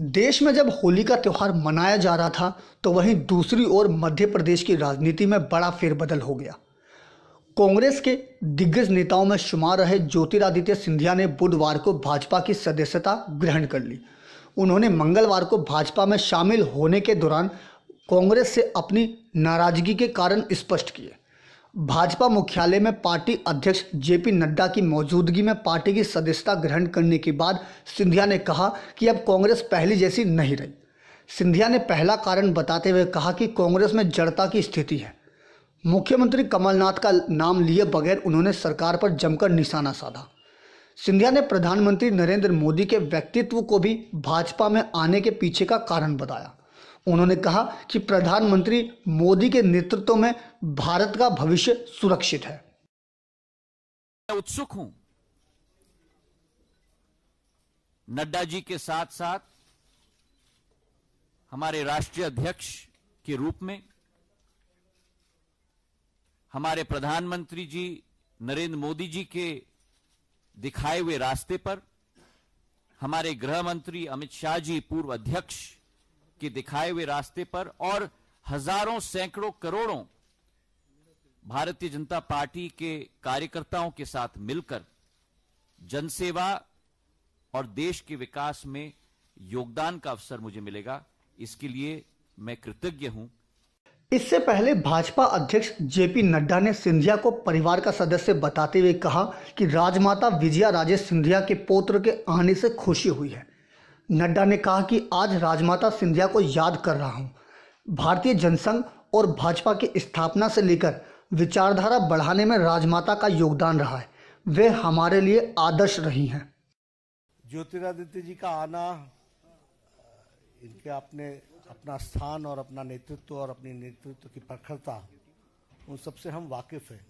देश में जब होली का त्यौहार मनाया जा रहा था तो वहीं दूसरी ओर मध्य प्रदेश की राजनीति में बड़ा फेरबदल हो गया कांग्रेस के दिग्गज नेताओं में शुमार रहे ज्योतिरादित्य सिंधिया ने बुधवार को भाजपा की सदस्यता ग्रहण कर ली उन्होंने मंगलवार को भाजपा में शामिल होने के दौरान कांग्रेस से अपनी नाराजगी के कारण स्पष्ट किए भाजपा मुख्यालय में पार्टी अध्यक्ष जेपी नड्डा की मौजूदगी में पार्टी की सदस्यता ग्रहण करने के बाद सिंधिया ने कहा कि अब कांग्रेस पहली जैसी नहीं रही सिंधिया ने पहला कारण बताते हुए कहा कि कांग्रेस में जड़ता की स्थिति है मुख्यमंत्री कमलनाथ का नाम लिए बगैर उन्होंने सरकार पर जमकर निशाना साधा सिंधिया ने प्रधानमंत्री नरेंद्र मोदी के व्यक्तित्व को भी भाजपा में आने के पीछे का कारण बताया उन्होंने कहा कि प्रधानमंत्री मोदी के नेतृत्व में भारत का भविष्य सुरक्षित है मैं उत्सुक हूं नड्डा जी के साथ साथ हमारे राष्ट्रीय अध्यक्ष के रूप में हमारे प्रधानमंत्री जी नरेंद्र मोदी जी के दिखाए हुए रास्ते पर हमारे गृह मंत्री अमित शाह जी पूर्व अध्यक्ष के दिखाए हुए रास्ते पर और हजारों सैकड़ों करोड़ों भारतीय जनता पार्टी के कार्यकर्ताओं के साथ मिलकर जनसेवा और देश के विकास में योगदान का अवसर मुझे मिलेगा इसके लिए मैं कृतज्ञ हूं इससे पहले भाजपा अध्यक्ष जेपी नड्डा ने सिंधिया को परिवार का सदस्य बताते हुए कहा कि राजमाता विजया राजे सिंधिया के पोत्र के आने से खुशी हुई है नड्डा ने कहा कि आज राजमाता सिंधिया को याद कर रहा हूं। भारतीय जनसंघ और भाजपा की स्थापना से लेकर विचारधारा बढ़ाने में राजमाता का योगदान रहा है वे हमारे लिए आदर्श रही हैं ज्योतिरादित्य जी का आना इनके अपने अपना स्थान और अपना नेतृत्व और अपनी नेतृत्व की प्रखरता उन सबसे हम वाकिफ हैं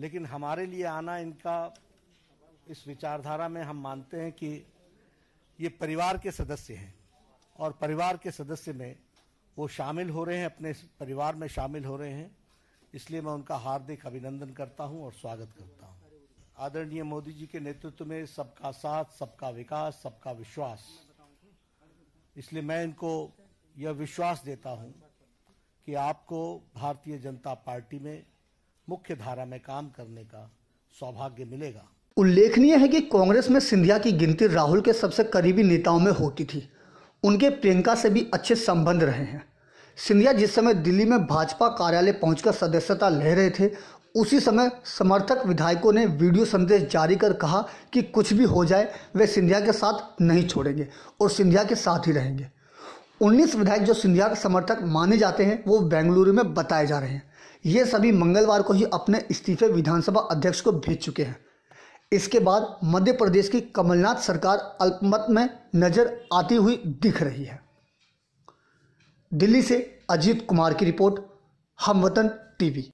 लेकिन हमारे लिए आना इनका इस विचारधारा में हम मानते हैं कि ये परिवार के सदस्य हैं और परिवार के सदस्य में वो शामिल हो रहे हैं अपने परिवार में शामिल हो रहे हैं इसलिए मैं उनका हार्दिक अभिनंदन करता हूं और स्वागत करता हूं आदरणीय मोदी जी के नेतृत्व में सबका साथ सबका विकास सबका विश्वास इसलिए मैं इनको यह विश्वास देता हूं कि आपको भारतीय जनता पार्टी में मुख्य धारा में काम करने का सौभाग्य मिलेगा उल्लेखनीय है कि कांग्रेस में सिंधिया की गिनती राहुल के सबसे करीबी नेताओं में होती थी उनके प्रियंका से भी अच्छे संबंध रहे हैं सिंधिया जिस समय दिल्ली में भाजपा कार्यालय पहुंचकर सदस्यता ले रहे थे उसी समय समर्थक विधायकों ने वीडियो संदेश जारी कर कहा कि कुछ भी हो जाए वे सिंधिया के साथ नहीं छोड़ेंगे और सिंधिया के साथ ही रहेंगे उन्नीस विधायक जो सिंधिया के समर्थक माने जाते हैं वो बेंगलुरु में बताए जा रहे हैं ये सभी मंगलवार को ही अपने इस्तीफे विधानसभा अध्यक्ष को भेज चुके हैं इसके बाद मध्य प्रदेश की कमलनाथ सरकार अल्पमत में नजर आती हुई दिख रही है दिल्ली से अजीत कुमार की रिपोर्ट हम वतन टीवी